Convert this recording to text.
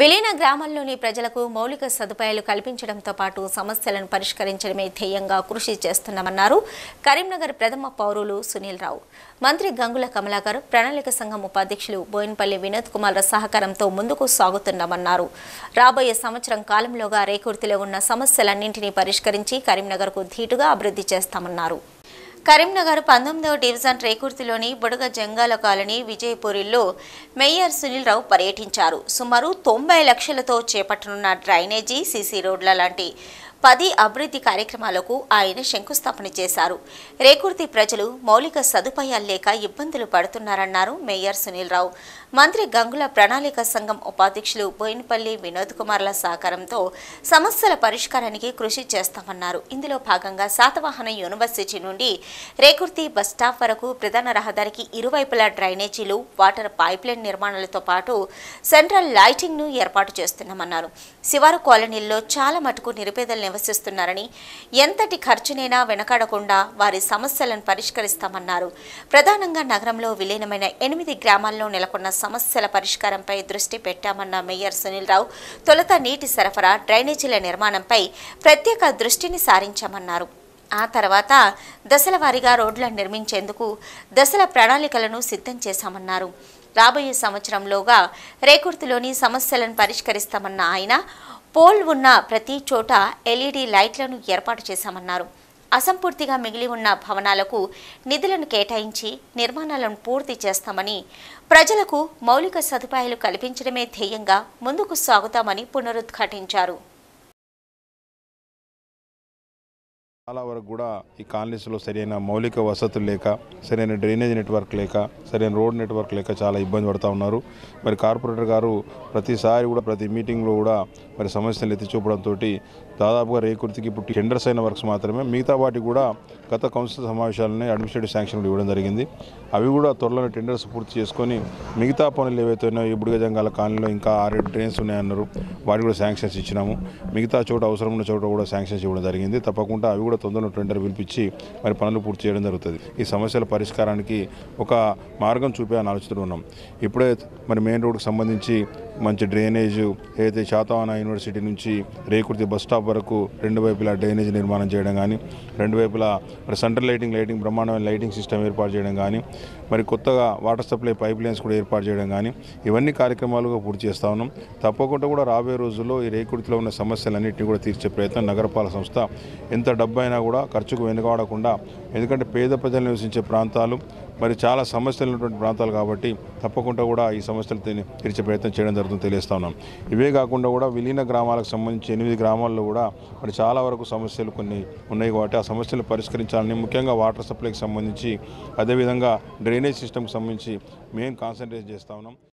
విలీన గ్రామాల్లోని ప్రజలకు మౌలిక సదుపాయాలు కల్పించడంతో పాటు సమస్యలను పరిష్కరించడమే ధ్యేయంగా కృషి చేస్తున్నామన్నారు కరీంనగర్ ప్రథమ పౌరులు సునీల్ రావు మంత్రి గంగుల కమలాకర్ ప్రణాళిక సంఘం ఉపాధ్యక్షులు బోయినపల్లి వినోద్ కుమార్ల సహకారంతో ముందుకు సాగుతున్నామన్నారు రాబోయే సంవత్సరం కాలంలోగా రేకుర్తిలో ఉన్న సమస్యలన్నింటినీ పరిష్కరించి కరీంనగర్కు ధీటుగా అభివృద్ధి చేస్తామన్నారు కరీంనగర్ పంతొమ్మిదవ డివిజన్ రేకుర్తిలోని బుడగ జంగాల కాలనీ విజయపూరిలో మేయర్ సునీల్ రావు పర్యటించారు సుమారు తొంభై లక్షలతో చేపట్టనున్న డ్రైనేజీ సీసీ రోడ్ల లాంటి పది అభివృద్ధి కార్యక్రమాలకు ఆయన శంకుస్థాపన చేశారు రేకుర్తి ప్రజలు మౌలిక సదుపాయాలు లేక ఇబ్బందులు పడుతున్నారన్నారు మేయర్ సునీల్ రావు మంత్రి గంగుల ప్రణాళిక సంఘం ఉపాధ్యక్షులు బోయినపల్లి వినోద్ కుమార్ల సహకారంతో సమస్యల పరిష్కారానికి కృషి చేస్తామన్నారు ఇందులో భాగంగా శాతవాహన యూనివర్సిటీ నుండి రేకుర్తి బస్టాప్ వరకు ప్రధాన రహదారికి ఇరువైపులా డ్రైనేజీలు వాటర్ పైప్ లైన్ నిర్మాణాలతో పాటు సెంట్రల్ లైటింగ్ను ఏర్పాటు చేస్తున్నామన్నారు శివారు కాలనీల్లో చాలా మటుకు నిరుపేదల నివసిస్తున్నారని ఎంతటి ఖర్చునైనా వెనకాడకుండా వారి సమస్యలను పరిష్కరిస్తామన్నారు ప్రధానంగా నగరంలో విలీనమైన ఎనిమిది గ్రామాల్లో నెలకొన్న సమస్యల పరిష్కారంపై దృష్టి పెట్టామన్న మేయర్ సునీల్ రావు తొలుత నీటి సరఫరా డ్రైనేజీల నిర్మాణంపై ప్రత్యేక దృష్టిని సారించామన్నారు ఆ తర్వాత దశల వారీగా రోడ్లను నిర్మించేందుకు దశల ప్రణాళికలను సిద్ధం చేశామన్నారు రాబోయే సంవత్సరంలోగా రేకుర్తిలోని సమస్యలను పరిష్కరిస్తామన్న ఆయన పోల్ ఉన్న ప్రతి చోట ఎల్ఈడి లైట్లను ఏర్పాటు చేశామన్నారు అసంపూర్తిగా మిగిలి ఉన్న భవనాలకు నిధులను కేటాయించి నిర్మాణాలను పూర్తి చేస్తామని ప్రజలకు మౌలిక సదుపాయాలు కల్పించడమే ధ్యేయంగా ముందుకు సాగుతామని పునరుద్ఘాటించారు చాలా వరకు కూడా ఈ కాలనీస్లో సరైన మౌలిక వసతులు లేక సరైన డ్రైనేజ్ నెట్వర్క్ లేక సరైన రోడ్ నెట్వర్క్ లేక చాలా ఇబ్బంది పడుతూ ఉన్నారు మరి కార్పొరేటర్ గారు ప్రతిసారి కూడా ప్రతి మీటింగ్లో కూడా మరి సమస్యలు ఎత్తి చూపడంతో దాదాపుగా రేకుర్తికి ఇప్పుడు టెండర్స్ అయిన వర్క్స్ మాత్రమే మిగతా వాటి కూడా గత కౌన్సిల్ సమావేశాలని అడ్మినిస్ట్రేటివ్ శాంక్షన్ ఇవ్వడం జరిగింది అవి కూడా త్వరలోనే టెండర్స్ పూర్తి చేసుకొని మిగతా పనులు ఏవైతే ఉన్నాయో ఇప్పుడు జంగాల కాలనీలో ఇంకా ఆరేడు డ్రైన్స్ ఉన్నాయన్నారు వాటి కూడా శాంక్షన్స్ ఇచ్చినాము మిగతా చోట అవసరం ఉన్న చోట కూడా శాంక్షన్స్ ఇవ్వడం జరిగింది తప్పకుండా అవి కూడా కూడా తొందరలో టెండర్ పిలిపించి మరి పనులు పూర్తి చేయడం జరుగుతుంది ఈ సమస్యల పరిష్కారానికి ఒక మార్గం చూపేయాలని ఆలోచిస్తూ ఉన్నాం ఇప్పుడే మరి మెయిన్ రోడ్కి సంబంధించి మంచి డ్రైనేజ్ ఏదైతే శాతవాన యూనివర్సిటీ నుంచి రేకుర్తి బస్ స్టాప్ వరకు రెండు వైపులా డ్రైనేజ్ నిర్మాణం చేయడం కానీ రెండు వైపులా మరి సెంట్రల్ లైటింగ్ లైటింగ్ బ్రహ్మాండమైన లైటింగ్ సిస్టమ్ ఏర్పాటు చేయడం కానీ మరి కొత్తగా వాటర్ సప్లై పైప్ లైన్స్ కూడా ఏర్పాటు చేయడం కానీ ఇవన్నీ కార్యక్రమాలుగా పూర్తి చేస్తా ఉన్నాం తప్పకుండా కూడా రాబోయే రోజుల్లో ఈ రేకుర్తిలో ఉన్న సమస్యలన్నింటినీ కూడా తీర్చే ప్రయత్నం నగరపాలక సంస్థ ఎంత డబ్బు ఏమైనా కూడా ఖర్చుకు వెనుకాడకుండా ఎందుకంటే పేద ప్రజలు నివసించే ప్రాంతాలు మరి చాలా సమస్యలు ఉన్నటువంటి ప్రాంతాలు కాబట్టి తప్పకుండా కూడా ఈ సమస్యలు తీర్చే ప్రయత్నం చేయడం జరుగుతుంది తెలియస్తా ఉన్నాం ఇవే కాకుండా కూడా విలీన గ్రామాలకు సంబంధించి ఎనిమిది గ్రామాల్లో కూడా మరి చాలా వరకు సమస్యలు కొన్ని ఉన్నాయి కాబట్టి ఆ సమస్యలు పరిష్కరించాలని ముఖ్యంగా వాటర్ సప్లైకి సంబంధించి అదేవిధంగా డ్రైనేజ్ సిస్టమ్కి సంబంధించి మెయిన్ కాన్సన్ట్రేట్ చేస్తూ ఉన్నాం